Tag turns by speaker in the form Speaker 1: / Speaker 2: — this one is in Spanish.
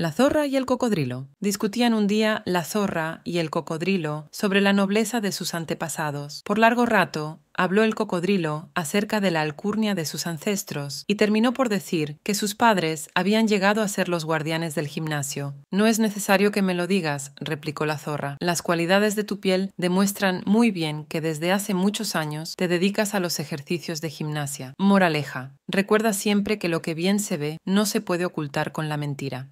Speaker 1: La zorra y el cocodrilo.
Speaker 2: Discutían un día la zorra y el cocodrilo sobre la nobleza de sus antepasados. Por largo rato, habló el cocodrilo acerca de la alcurnia de sus ancestros y terminó por decir que sus padres habían llegado a ser los guardianes del gimnasio. No es necesario que me lo digas, replicó la zorra. Las cualidades de tu piel demuestran muy bien que desde hace muchos años te dedicas a los ejercicios de gimnasia. Moraleja. Recuerda siempre que lo que bien se ve no se puede ocultar con la mentira.